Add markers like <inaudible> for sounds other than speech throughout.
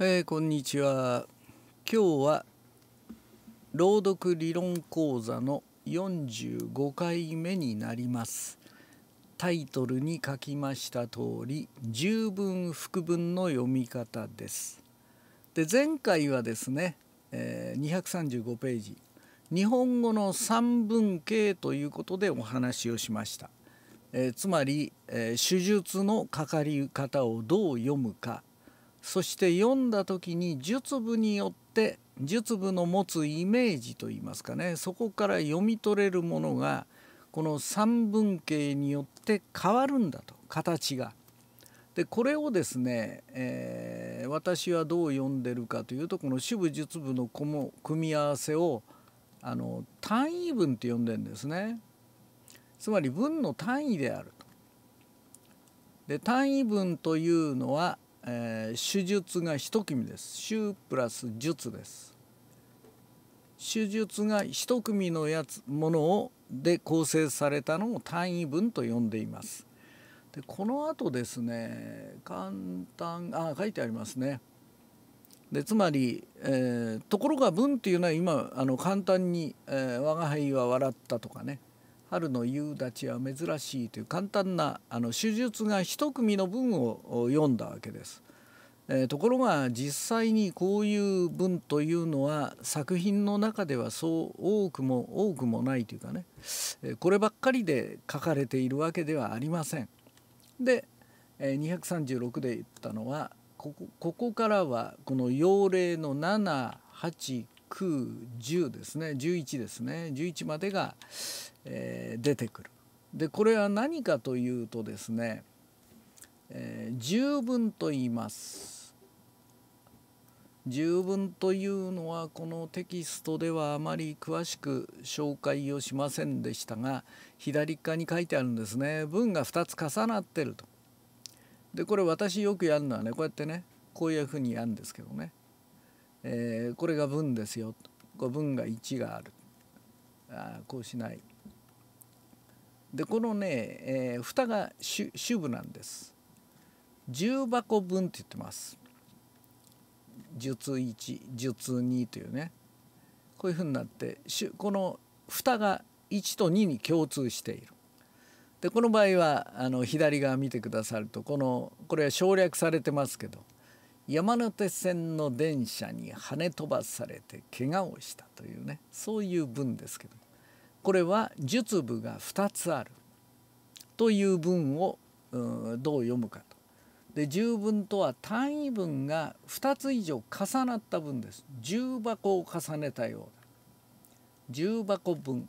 えー、こんにちは今日は朗読理論講座の45回目になりますタイトルに書きました通り十分副文の読み方ですで前回はですね、え235ページ日本語の三文形ということでお話をしました、えー、つまり、え手術のかかり方をどう読むかそして読んだ時に術部によって術部の持つイメージといいますかねそこから読み取れるものがこの三文形によって変わるんだと形が。でこれをですね、えー、私はどう読んでるかというとこの主部術部の組み合わせをあの単位文って呼んでんですね。つまり文の単位であると。で単位文というのはえー、手術が1組です手プラス術です手術が1組のやつものをで構成されたのを単位文と呼んでいますでこの後ですね簡単あ書いてありますねでつまり、えー、ところが文っていうのは今あの簡単に、えー「我が輩は笑った」とかね春の夕立は珍しい」という簡単なあの手術が一組の文を読んだわけです。えー、ところが実際にこういう文というのは作品の中ではそう多くも多くもないというかね、えー、こればっかりで書かれているわけではありません。で、えー、236で言ったのはここここからはこの要例の78910ですね11ですね11までが、えー、出てくる。でこれは何かというとですね、えー、十分と言います。十分というのはこのテキストではあまり詳しく紹介をしませんでしたが左側に書いてあるんですね文が2つ重なってると。でこれ私よくやるのはねこうやってねこういうふうにやるんですけどね、えー、これが文ですよこれ文が1があるあこうしないでこのね、えー、蓋が主部なんです10箱分って言ってます術1術2というねこういうふうになってこの蓋が1と2に共通しているでこの場合はあの左側見てくださるとこのこれは省略されてますけど山手線の電車に跳ね飛ばされて怪我をしたというねそういう文ですけどこれは術部が2つあるという文をどう読むかと。で十分とは単位文が2つ以上重なった分です。重箱を重ねたようだ。重箱分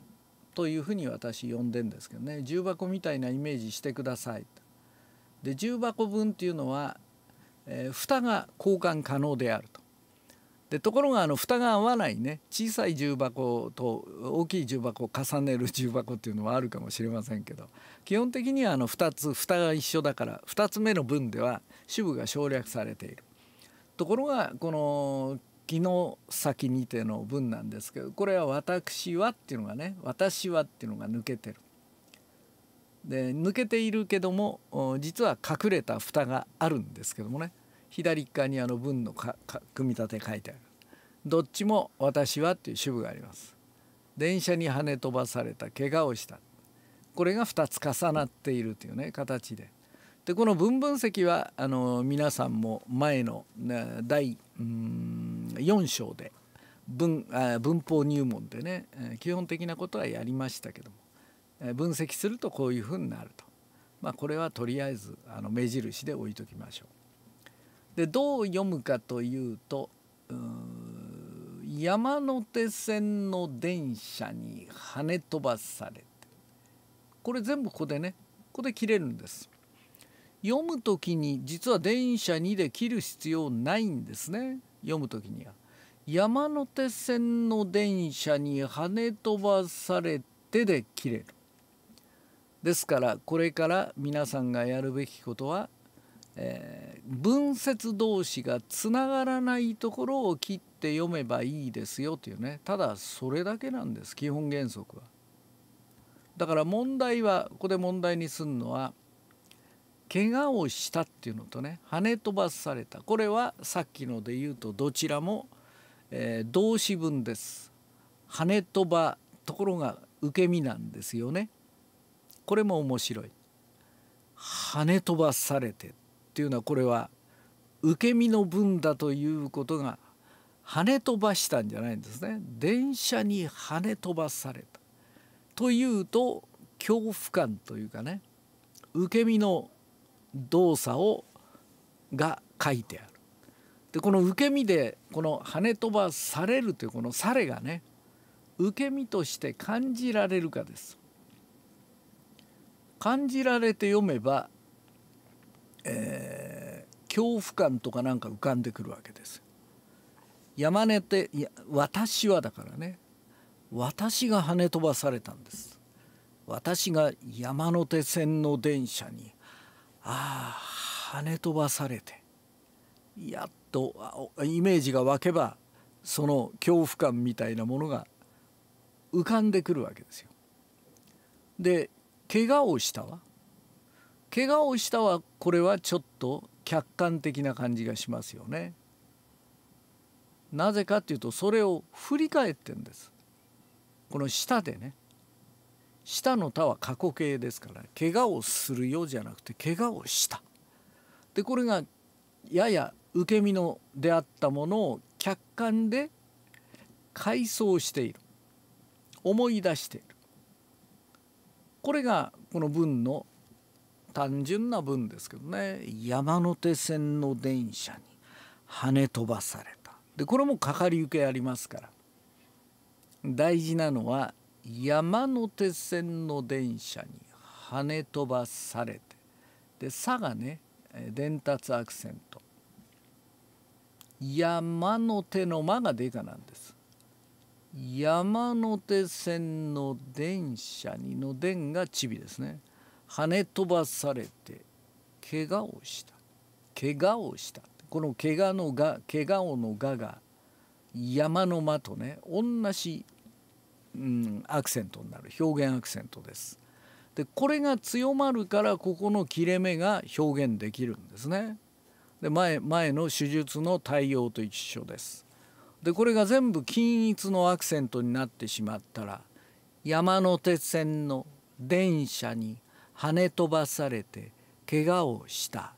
というふうに私呼んでんですけどね重箱みたいなイメージしてください。で重箱分っていうのは、えー、蓋が交換可能であると。でところがあの蓋が合わないね小さい重箱と大きい重箱を重ねる重箱っていうのはあるかもしれませんけど基本的にはあの2つ蓋が一緒だから2つ目の分では支部が省略されている。ところがこの昨日先にての文なんですけどこれは「私は」っていうのがね「私は」っていうのが抜けてる。で抜けているけども実は隠れた蓋があるんですけどもね左側にあの文のかか組み立て書いてあるどっちも「私は」っていう主部があります。電車に跳ね飛ばされた怪我をしたこれが2つ重なっているというね形で。でこの文分析はあの皆さんも前の第4章で文あ文法入門でね基本的なことはやりましたけども分析するとこういうふうになると、まあ、これはとりあえずあの目印で置いときましょう。でどう読むかというとう山手線の電車に跳ね飛ばされてこれ全部ここでねここで切れるんです。読む時に実は電車にで切る必要ないんですね読む時には。山手線の電車に跳ね飛ばされてで切れる。ですからこれから皆さんがやるべきことはえー、文節同士がつながらないところを切って読めばいいですよというねただそれだけなんです基本原則は。だから問題はここで問題にすんのは怪我をしたっていうのとね跳ね飛ばされたこれはさっきので言うとどちらも、えー、動詞文です。跳ね飛ばところが受け身なんですよね。これも面白い。跳ね飛ばされてとていうのはこれは受け身の分だということが跳ね飛ばしたんじゃないんですね電車に跳ね飛ばされたというと恐怖感というかね受け身の動作をが書いてあるでこの受け身でこの跳ね飛ばされるというこの「され」がね受け身として感じられるかです。感じられて読めばえー、恐怖感とかなんか浮かんでくるわけです。山根っていや私はだからね私が跳ね飛ばされたんです私が山手線の電車にああ跳ね飛ばされてやっとイメージが湧けばその恐怖感みたいなものが浮かんでくるわけですよ。で怪我をしたわ怪我をしたはこれはちょっと客観的な感じがしますよね。なぜかというとそれを振り返ってんです。この舌でね舌の「他は過去形ですから「怪我をするよ」じゃなくて「怪我をした」でこれがやや受け身のであったものを客観で回想している思い出しているこれがこの文の単純な文ですけどね山手線の電車に跳ね飛ばされたでこれもかかり受けありますから大事なのは山手線の電車に跳ね飛ばされてで「さ」がね伝達アクセント山手の「間」がデカなんです。山手線の電車にの「電」が「チビですね。跳ね飛ばされて怪我をした怪我をしたこの怪我のが怪我をのがが山の間とね同じ、うん、アクセントになる表現アクセントです。でこれが強まるからここの切れ目が表現できるんですね。で前前の手術の対応と一緒です。でこれが全部均一のアクセントになってしまったら山手線の電車に跳ね飛ばされて怪我をした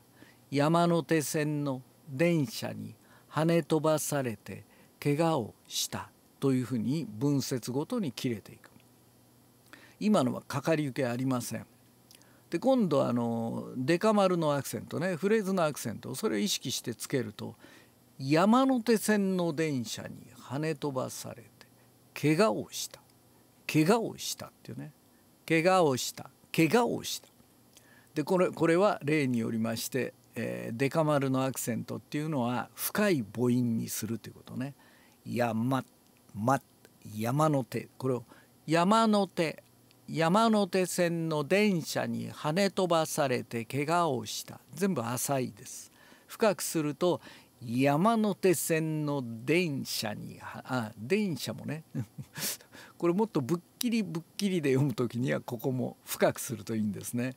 山手線の電車に跳ね飛ばされて怪我をしたというふうに文節ごとに切れていく今のはかかり受けありませんで今度あのデカ丸のアクセントねフレーズのアクセントそれを意識してつけると山手線の電車に跳ね飛ばされて怪我をした怪我をしたっていうね怪我をした怪我をしたでこれこれは例によりまして、えー、デカ丸のアクセントっていうのは深い母音にするということね「山」「ま」「山の手」これを「山の手」山手線の電車に跳ね飛ばされて怪我をした全部浅いです深くすると山手線の電車にあ電車もね <laughs> これもっとぶっきりぶっきりで読む時にはここも深くするといいんですね。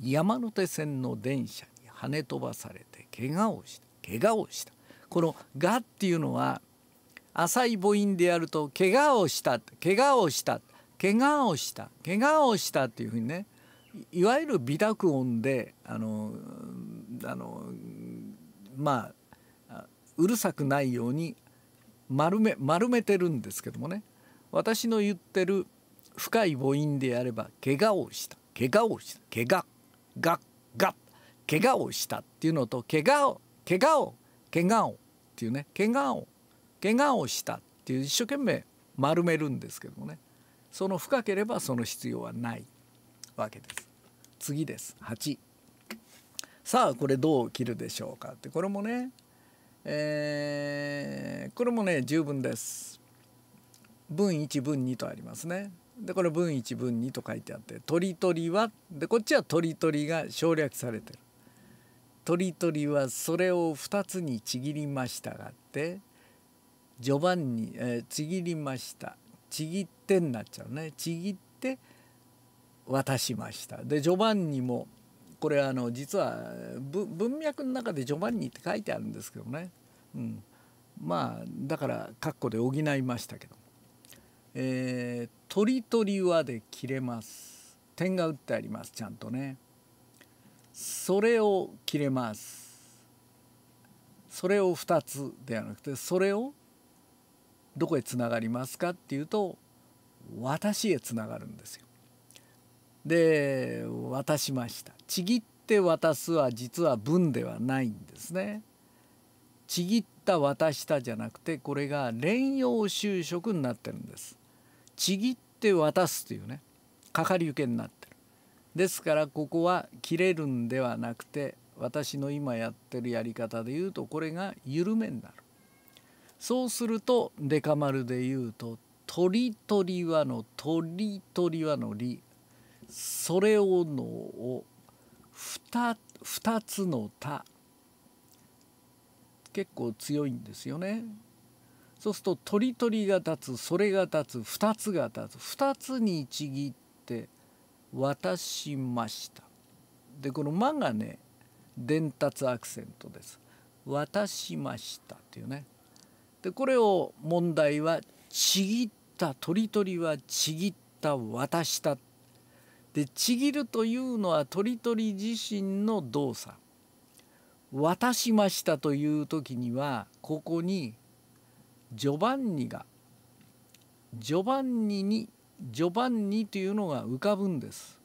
山手線の電車に跳ね飛ばされて怪我をした怪我をしたこの「が」っていうのは浅い母音でやると「怪我をした」「怪我をした」「怪我をした」「怪我をした」っていうふうにねいわゆる微濁音であのあのまあうるさくないように丸め丸めてるんですけどもね私の言ってる深い母音でやれば怪我をした怪我をした怪我が」「が」「怪我をしたっていうのと怪我を怪我を怪我をっていうね怪我を怪我をしたっていう一生懸命丸めるんですけどもねその深ければその必要はないわけです。次です8さあこれどう切るでしょうかってこれもねえー、これもね十分です。分1分2とありますね。でこれ分1分2と書いてあって「鳥取は」でこっちは「鳥取が省略されてる。鳥取はそれを2つにちぎりましたがって序盤に、えー、ちぎりましたちぎってになっちゃうねちぎって渡しましたで序盤にも「これあの実は文脈の中で「ジョバンニ」って書いてあるんですけどね、うん、まあだから括弧で補いましたけど「えー、鳥取は」で切れます点が打ってありますちゃんとね。それを切れますそれを2つではなくてそれをどこへつながりますかっていうと私へつながるんですよ。で渡しましたちぎって渡すは実は文ではないんですねちぎった渡したじゃなくてこれが連用就職になってるんですちぎって渡すというねかかり受けになってるですからここは切れるんではなくて私の今やってるやり方で言うとこれが緩めになるそうするとデカ丸で言うと「鳥鳥は」の「鳥鳥は」の「り」それをのを二二つの他結構強いんですよね。そうすると鳥鳥が立つそれが立つ二つが立つ二つにちぎって渡しました。でこの「間」がね伝達アクセントです。渡しましたっていうね。でこれを問題は「ちぎった鳥鳥はちぎった渡した」でちぎるというのは鳥取自身の動作渡しましたという時にはここにジョバンニがジョバンニにジョバンニというのが浮かぶんです。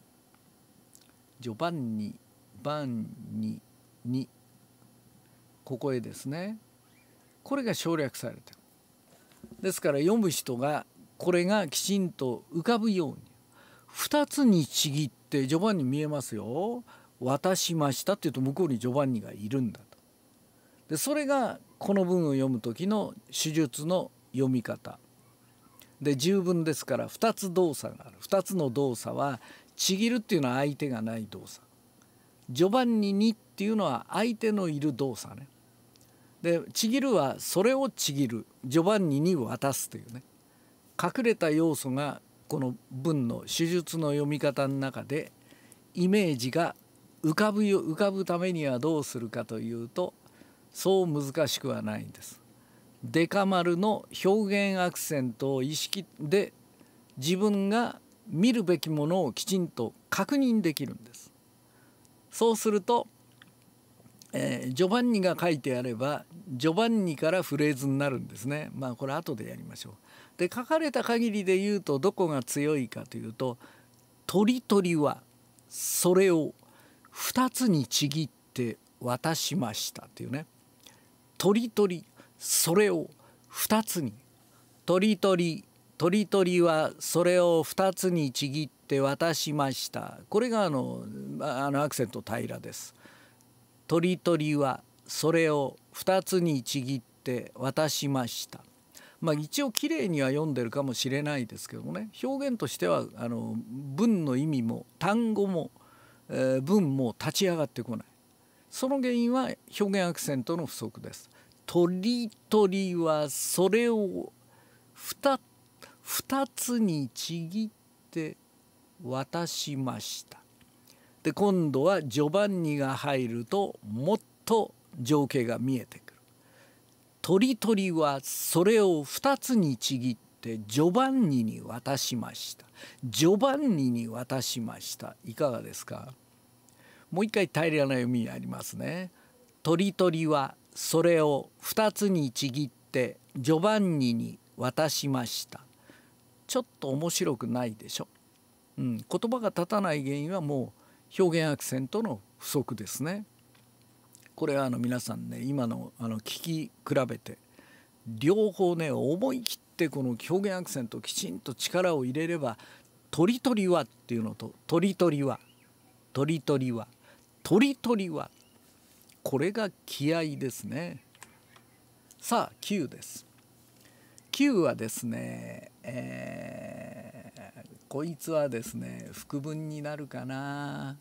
ジョバンニバンニにここへですねこれが省略されてですから読む人がこれがきちんと浮かぶように二つにちぎってジョバンニ見えますよ渡しましたっていうと向こうにジョバンニがいるんだとでそれがこの文を読む時の手術の読み方で十分ですから2つ動作がある2つの動作はちぎるっていうのは相手がない動作ジョバンニにっていうのは相手のいる動作ねでちぎるはそれをちぎるジョバンニに渡すというね隠れた要素がこの文の手術の読み方の中でイメージが浮かぶ浮かぶためにはどうするかというとそう難しくはないんです。デカ丸の表現アクセントを意識で自分が見るべきものをきちんと確認できるんです。そうすると、えー、ジョバンニが書いてあればジョバンニからフレーズになるんですねまあこれ後でやりましょう。で書かれた限りで言うとどこが強いかというと「鳥鳥はそれを2つにちぎって渡しました」っていうね「鳥鳥それを2つに」「鳥鳥鳥鳥はそれを2つにちぎって渡しました」これがあのあのアクセント平らです。鳥鳥はそれを2つにちぎって渡しました。まあ、一応きれいには読んでるかもしれないですけどもね表現としてはあの文の意味も単語も、えー、文も立ち上がってこないその原因は表現アクセントの不足です。鳥鳥はそれを二つにちぎって渡しました。で今度はジョバンニが入るともっと情景が見えてくる鳥鳥はそれを2つにちぎってジョバンニに渡しましたジョバンニに渡しましたいかがですかもう一回平らな読みにありますね鳥鳥はそれを2つにちぎってジョバンニに渡しましたちょっと面白くないでしょ、うん、言葉が立たない原因はもう表現アクセントの不足ですね。これはあの皆さんね今のあの聞き比べて両方ね思い切ってこの表現アクセントきちんと力を入れれば「とりとりは」っていうのと「とりとりは」「とりとりは」「とりとりは」これが気合ですね。さあ9です。9はですね、えー、こいつはですね副文になるかな。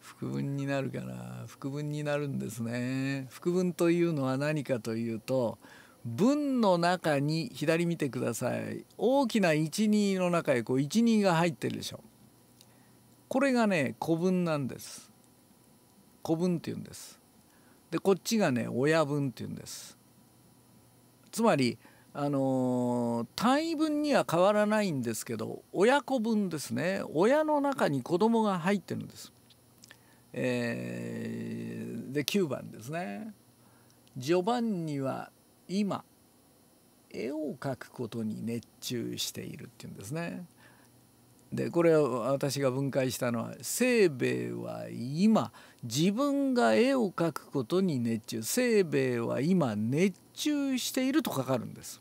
副文になるかな副文になるんですね副文というのは何かというと文の中に左見てください大きな12の中へこう12が入ってるでしょこれがね古文なんです古文って言うんですでこっちがね親文って言うんですつまりあのー、単位分には変わらないんですけど親子分ですね親の中に子供が入ってるんですえー、で9番ですね。ジョバンニは今絵を描くことに熱中しているって言うんですね。でこれを私が分解したのは「清兵衛は今自分が絵を描くことに熱中」「清兵衛は今熱中している」とかかるんです。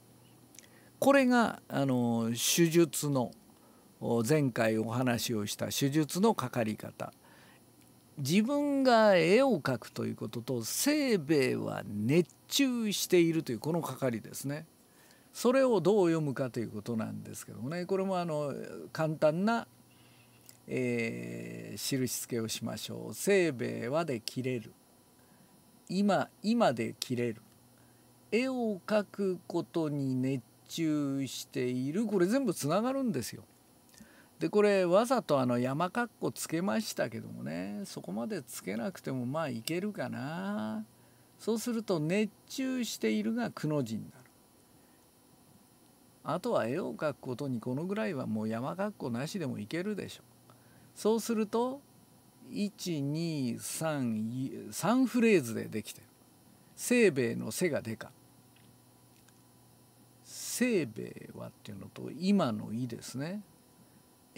これがあの手術の前回お話をした手術のかかり方自分が絵を描くということと清兵衛は熱中しているというこの係かりですねそれをどう読むかということなんですけどもねこれもあの簡単な、えー、印付けをしましょう「清兵衛は」で切れる「今」「今」で切れる絵を描くことに熱中しているこれ全部つながるんですよ。でこれわざとあの山かっこつけましたけどもねそこまでつけなくてもまあいけるかなそうすると熱中しているがくの字になるあとは絵を描くことにこのぐらいはもう山かっこなしでもいけるでしょうそうすると1233フレーズでできてる清兵衛の「背がでか」清兵衛はっていうのと今の「い」ですね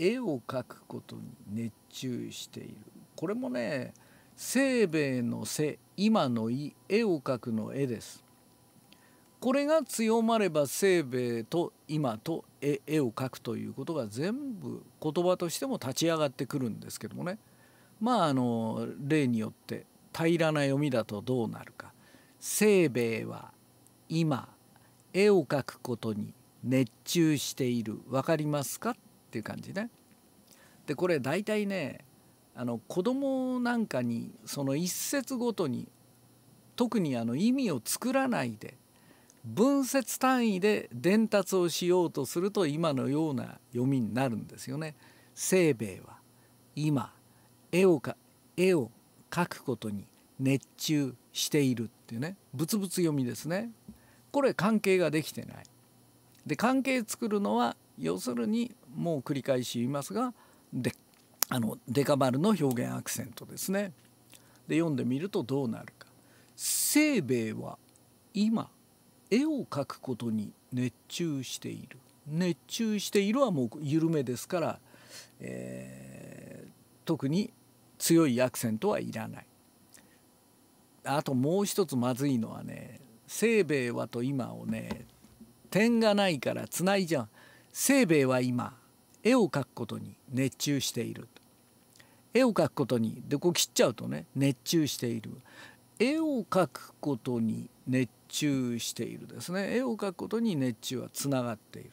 絵を描くことに熱中しているこれもね生命の背今の意絵を描くの絵ですこれが強まれば生命と今と絵絵を描くということが全部言葉としても立ち上がってくるんですけどもねまああの例によって平らな読みだとどうなるか生命は今絵を描くことに熱中している分かりますかっていう感じね。でこれ大体ねあの子供なんかにその一節ごとに特にあの意味を作らないで文節単位で伝達をしようとすると今のような読みになるんですよね。生命は今絵をか絵を描くことに熱中しているっていうねぶつぶつ読みですね。これ関係ができてない。で関係作るのは要するにもう繰り返し言いますがであのデカ丸の表現アクセントですね。で読んでみるとどうなるか。清兵衛は今絵を描くことに熱中している。熱中しているはもう緩めですから、えー、特に強いアクセントはいらない。あともう一つまずいのはね「清兵衛は」と「今」をね点がないからつないじゃん。清兵衛は今絵を描くことに熱中している絵を描くことにでこう切っちゃうとね熱中している絵を描くことに熱中しているですね絵を描くことに熱中はつながっている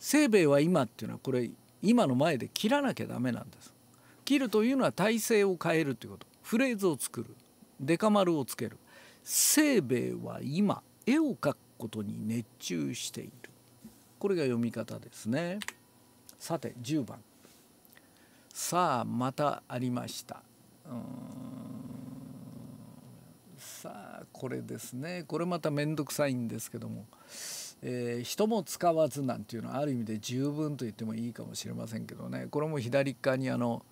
清兵衛は今っていうのはこれ今の前で切らなきゃダメなんです切るというのは体勢を変えるということフレーズを作るデカ丸をつける清兵衛は今絵を描くことに熱中しているこれが読み方ですね。さて10番さあまたありましたさあこれですねこれまた面倒くさいんですけども、えー、人も使わずなんていうのはある意味で十分と言ってもいいかもしれませんけどねこれも左側にあの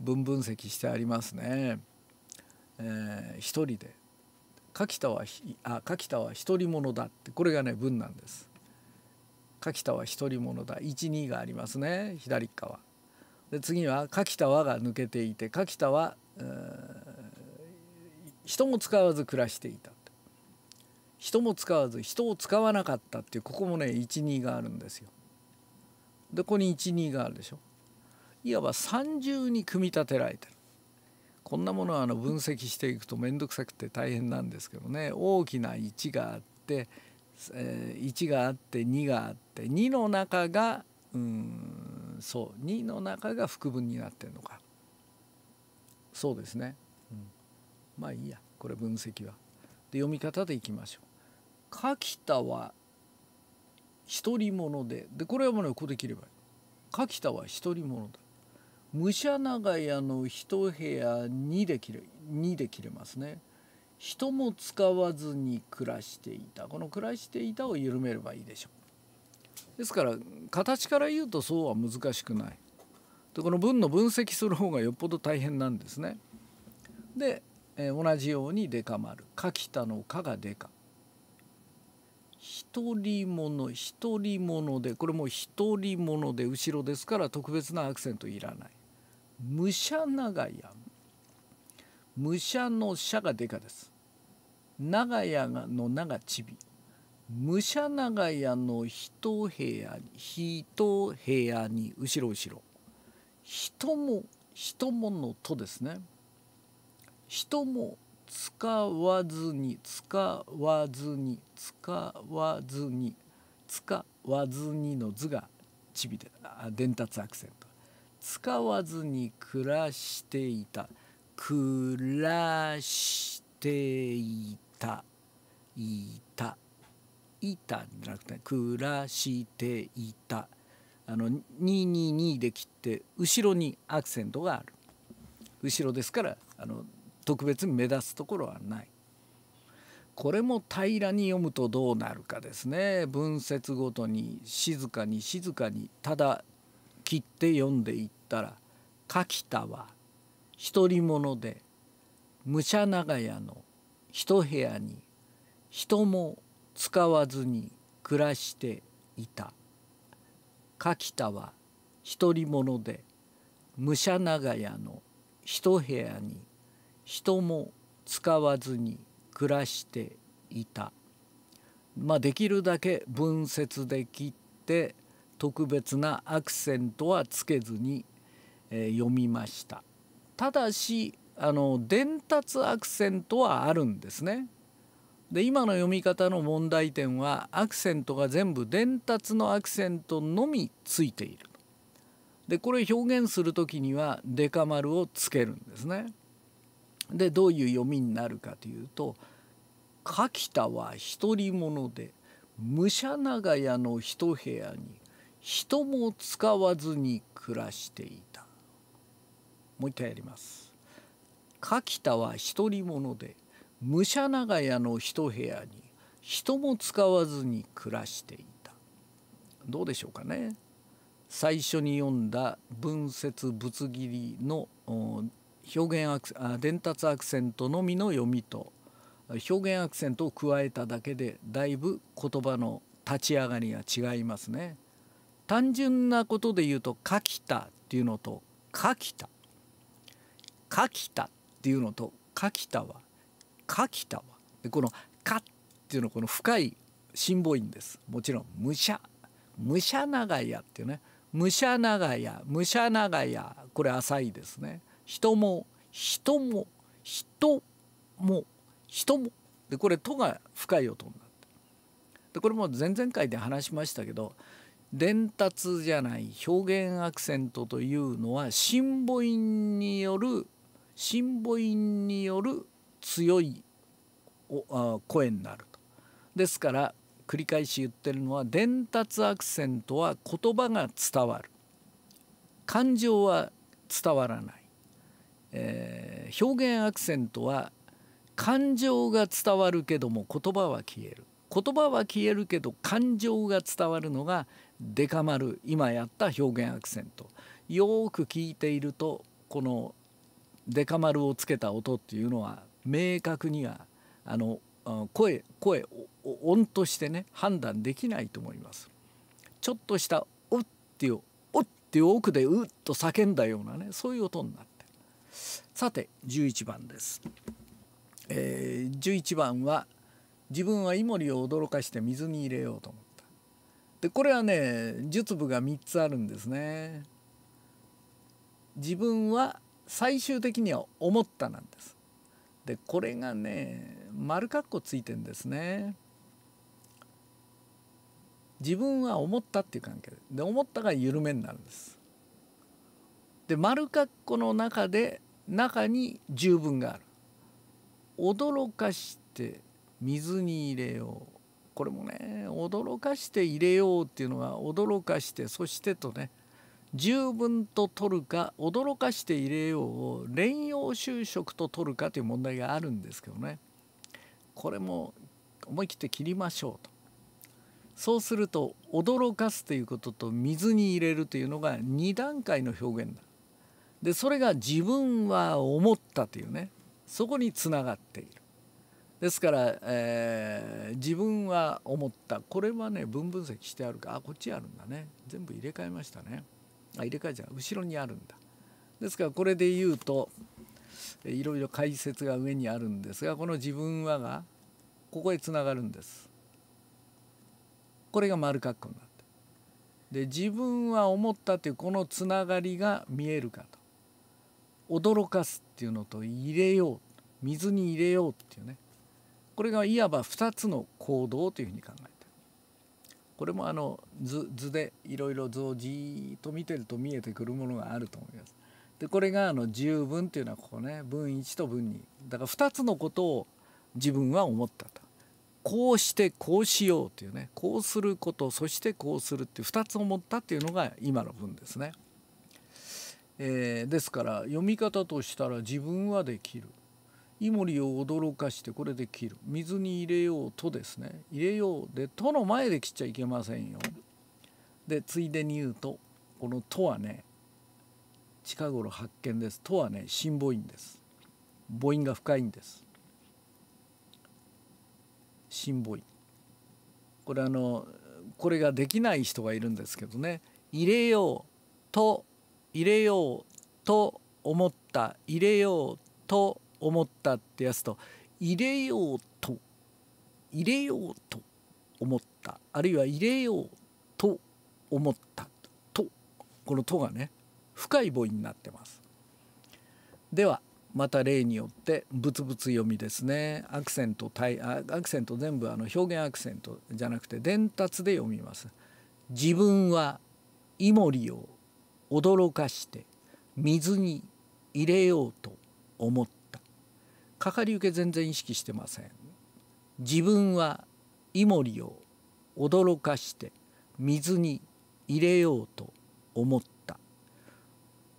分分析してありますね。えー、一人で柿田はあ柿田は独り者だってこれがね文なんです。柿田は独り者だ12がありますね左側で次は柿田はが抜けていて柿田は人も使わず暮らしていた人も使わず人を使わなかったっていうここもね12があるんですよ。でここに12があるでしょ。いわば三重に組み立てられてる。こんなものはあの分析していくと面倒くさくて大変なんですけどね大きな1があって、え1があって2があっって2の中がうんそう2の中が副分になってるのかそうですね、うん、まあいいやこれ分析は。で読み方でいきましょう。柿田は独り者ででこれはもうここで切ればいい。柿田は独り者だ。武者長屋の一部屋2で切れ2で切れますね。人も使わずに暮らしていたこの「暮らしていた」を緩めればいいでしょう。ですから形から言うとそうは難しくないでこの文の分析する方がよっぽど大変なんですね。で、えー、同じようにデカ丸「かきたのか」がデカ。独り者独り者でこれも独り者で後ろですから特別なアクセントいらない。武者長屋武者の「者」がデカです。長屋の「長ちび」武者長屋の一部屋に一部屋に後ろ後ろ人も人ものとですね人も使わずに使わずに使わずに使わずにの図がちびで伝達アクセント使わずに暮らしていた暮らしていたいたいたじゃなくて暮らしていたあの222で切って後ろにアクセントがある後ろですからあの特別目立つところはないこれも平らに読むとどうなるかですね文節ごとに静かに静かにただ切って読んでいったら「柿田は独り者で武者長屋の一部屋に人も使わずに暮らしていた柿田は独り者で武者長屋の一部屋に人も使わずに暮らしていた、まあ、できるだけ文節で切って特別なアクセントはつけずに、え読みましたただしあの伝達アクセントはあるんですねで今の読み方の問題点はアクセントが全部伝達のアクセントのみついているでこれ表現するときにはデカ丸をつけるんですね。でどういう読みになるかというと「柿田は独り者で武者長屋の一部屋に人も使わずに暮らしていた」もう一回やります。柿田は独り者で武者長屋の一部屋に人も使わずに暮らしていたどうでしょうかね最初に読んだ「文節ぶつ切り」の表現伝達アクセントのみの読みと表現アクセントを加えただけでだいぶ言葉の立ち上がりが違いますね。単純なことで言うと「かきた」っていうのと「かきた」「かきた」っていうのと「かきた」は柿田はでこの「か」っていうのこの深い辛抱音ですもちろん「武者」「武者長屋」っていうね「武者長屋」「武者長屋」これ浅いですね。人も人も人も人もでこれ「と」が深い音になってでこれも前々回で話しましたけど伝達じゃない表現アクセントというのは辛母音による辛母音による強い声になると。ですから繰り返し言ってるのは伝達アクセントは言葉が伝わる感情は伝わらない、えー、表現アクセントは感情が伝わるけども言葉は消える言葉は消えるけど感情が伝わるのがデカまる。今やった表現アクセントよく聞いているとこのデカ丸をつけた音っていうのは明確にはあの声声音としてね判断できないと思います。ちょっとした「う」っていう「う」っていう奥で「う」っと叫んだようなねそういう音になってる。さて11番です。えー、11番は自分はイモリを驚かして水に入れようと思った。でこれはね術部が3つあるんですね。自分は最終的には思ったなんです。でこれがね丸括弧ついてんですね。自分は思ったっていう関係でで思ったが緩めになるんです。で丸括弧の中で中に十分がある。驚かして水に入れようこれもね驚かして入れようっていうのが驚かしてそしてとね十分と取るか驚かして入れようを連用就職と取るかという問題があるんですけどねこれも思い切って切りましょうとそうすると驚かすということと水に入れるというのが2段階の表現だでそれが自分は思ったというねそこにつながっているですから、えー、自分は思ったこれはね分分析してあるかあこっちあるんだね全部入れ替えましたね。あ入れ替えじゃな後ろにあるんだですからこれで言うといろいろ解説が上にあるんですがこの「自分は」がここへつながるんですこれが丸括弧になってで自分は思ったというこのつながりが見えるかと驚かすっていうのと入れよう水に入れようっていうねこれがいわば2つの行動というふうに考えこれもあの図図でいろいろ図をじーっと見てると見えてくるものがあると思います。でこれがあの自由分っていうのはここね分1と分2だから2つのことを自分は思ったとこうしてこうしようっていうねこうすることそしてこうするっていう2つ思ったっていうのが今の文ですね。えー、ですから読み方としたら自分はできるイモリを驚かしてこれで切る水に入れようとですね入れようで「と」の前で切っちゃいけませんよ。でついでに言うとこの「と」はね近頃発見です「と」はね新母音です母音が深いんです新母音これあのこれができない人がいるんですけどね「入れよう」と「入れよう」と思った「入れよう」と思ったってやつと入れようと入れようと思ったあるいは入れようと思ったとこの「と」がね深い母音になってます。ではまた例によってブツブツ読みですねアクセント対アクセント全部あの表現アクセントじゃなくて伝達で読みます。自分はイモリを驚かして水に入れようと思ったかかり受け全然意識してません自分はイモリを驚かして水に入れようと思った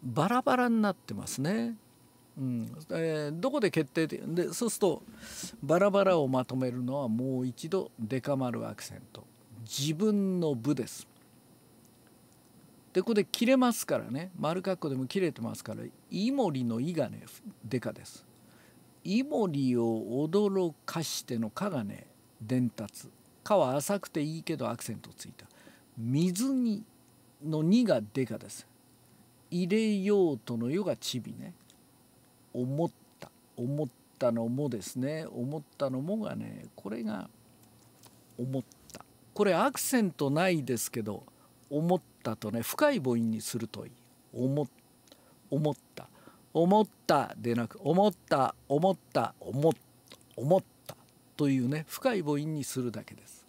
バラバラになってますね、うんえー、どこで決定でそうするとバラバラをまとめるのはもう一度デカ丸アクセント自分の部ですでここで切れますからね丸括弧でも切れてますからイモリの「イ」がねデカですイモリを驚かしての「か」がね伝達「か」は浅くていいけどアクセントついた水にの「に」が「でか」です入れようとの「よ」が「ちび」ね思った思ったの「も」ですね思ったの「も」がねこれが思ったこれアクセントないですけど思ったとね深い母音にするといい思った思ったでなく思った思った思った思ったというね深い母音にするだけです。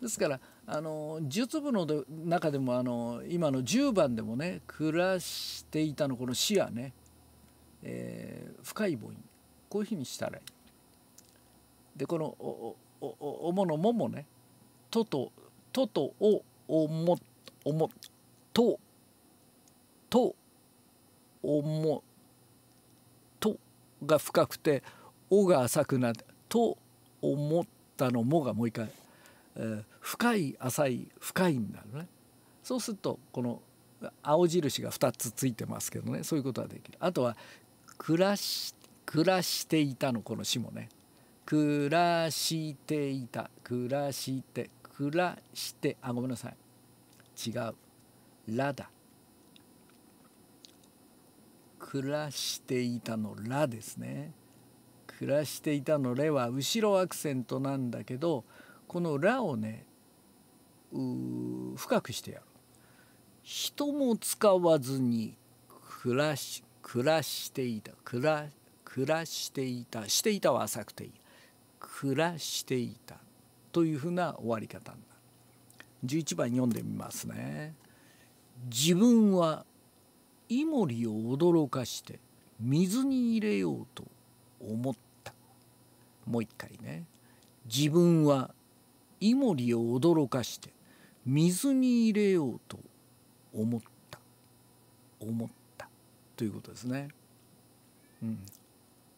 ですからあの術部の中でもあの今の10番でもね暮らしていたのこの死はね、えー、深い母音こういうふうにしたらいい。でこのおおお「おも」の「も」もね「と」と「と」と「お」「おも」「おも」「と」「と」「おも」が深くて「お」が浅くなっと思ったの「も」がもう一回、えー、深い浅い深いんだるねそうするとこの青印が2つついてますけどねそういうことができるあとは暮らし「暮らしていたの」この「し」もね「暮らしていた」「暮らして」「暮らして」あごめんなさい違う「ら」だ暮らしていたのらですね暮らしていたのれは後ろアクセントなんだけどこのらをね深くしてやる人も使わずに暮らし暮らしていた暮ら暮らしていたしていたは浅くていい暮らしていたというふうな終わり方になる11番読んでみますね自分はイモリを驚かして水に入れようと思ったもう一回ね自分はイモリを驚かして水に入れようと思った思ったということですね。うん、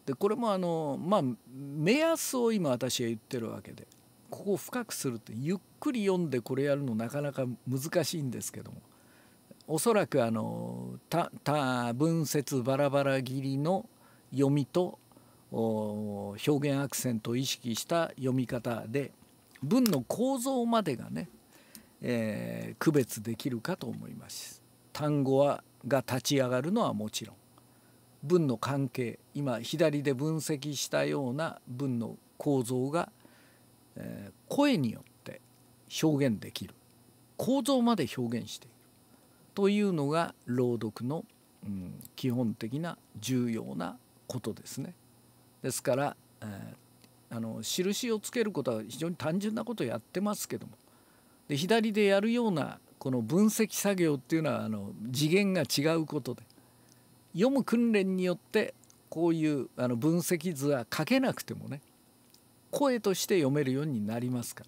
でこれもあのまあ目安を今私は言ってるわけでここを深くするってゆっくり読んでこれやるのなかなか難しいんですけどもおそらくあのた文節バラバラ切りの読みと表現アクセントを意識した読み方で文の構造までがね、えー、区別できるかと思います。単語はが立ち上がるのはもちろん文の関係今左で分析したような文の構造が、えー、声によって表現できる構造まで表現している。というのが朗読の、うん、基本的な重要なことですね。ですから、えー、あの印をつけることは非常に単純なことをやってますけどもで左でやるようなこの分析作業っていうのはあの次元が違うことで読む訓練によってこういうあの分析図は書けなくてもね声として読めるようになりますか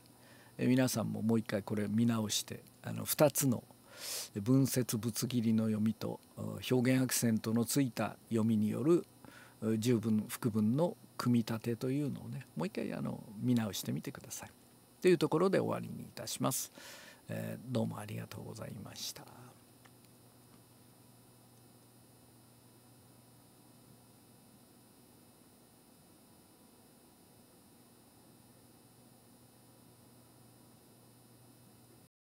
ら皆さんももう一回これ見直してあの2つの文節ぶつ切りの読みと表現アクセントのついた読みによる十分副文の組み立てというのをねもう一回あの見直してみてください。というところで終わりにいたします。えー、どうもありがとうございました。